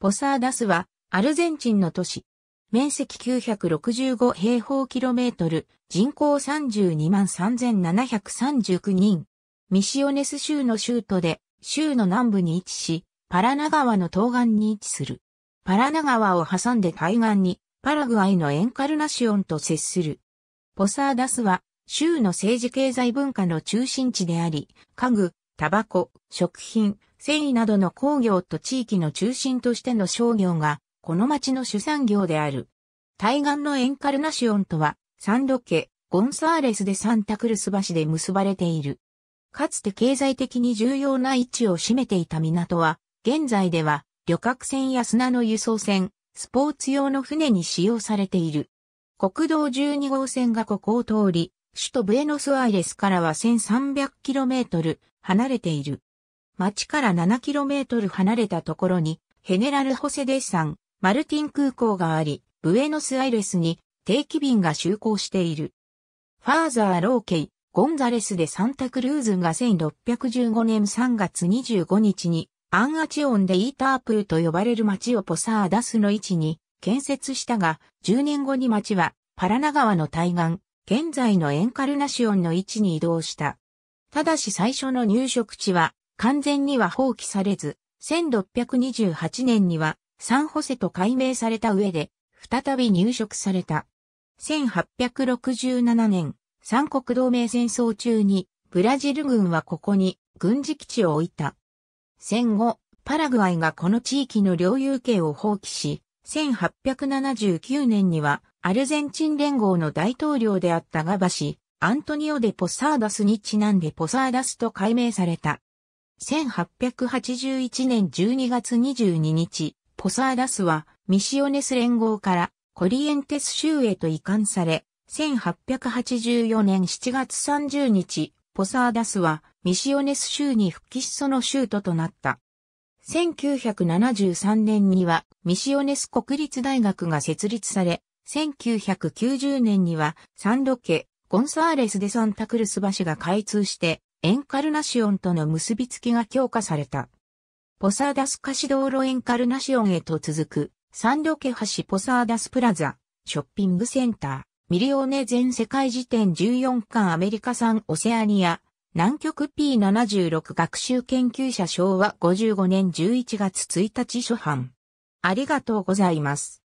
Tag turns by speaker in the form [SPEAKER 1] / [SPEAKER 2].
[SPEAKER 1] ポサーダスは、アルゼンチンの都市。面積965平方キロメートル、人口32万3739人。ミシオネス州の州都で、州の南部に位置し、パラナ川の東岸に位置する。パラナ川を挟んで対岸に、パラグアイのエンカルナシオンと接する。ポサーダスは、州の政治経済文化の中心地であり、家具、タバコ、食品、繊維などの工業と地域の中心としての商業が、この町の主産業である。対岸のエンカルナシオンとは、サンロケ、ゴンサーレスでサンタクルス橋で結ばれている。かつて経済的に重要な位置を占めていた港は、現在では旅客船や砂の輸送船、スポーツ用の船に使用されている。国道12号線がここを通り、首都ブエノスアイレスからは 1300km 離れている。町から 7km 離れたところに、ヘネラル・ホセデッサン、マルティン空港があり、ブエノスアイレスに定期便が就航している。ファーザー・ローケイ、ゴンザレスでサンタクルーズが1615年3月25日に、アンアチオンでイータープーと呼ばれる町をポサーダスの位置に建設したが、10年後に町はパラナ川の対岸、現在のエンカルナシオンの位置に移動した。ただし最初の入植地は完全には放棄されず、1628年にはサンホセと改名された上で、再び入植された。1867年、三国同盟戦争中に、ブラジル軍はここに軍事基地を置いた。戦後、パラグアイがこの地域の領有権を放棄し、1879年にはアルゼンチン連合の大統領であったガバシ、アントニオ・デ・ポサーダスにちなんでポサーダスと改名された。1881年12月22日、ポサーダスはミシオネス連合からコリエンテス州へと移管され、1884年7月30日、ポサーダスはミシオネス州に復帰しその州都となった。1973年にはミシオネス国立大学が設立され、1990年にはサンロケ、ゴンサーレス・デ・サンタクルス橋が開通してエンカルナシオンとの結びつきが強化された。ポサーダスカシ道路エンカルナシオンへと続く、サンロケ橋ポサーダスプラザ、ショッピングセンター、ミリオネ全世界辞典14巻アメリカ産オセアニア、南極 P76 学習研究者昭和55年11月1日初版。ありがとうございます。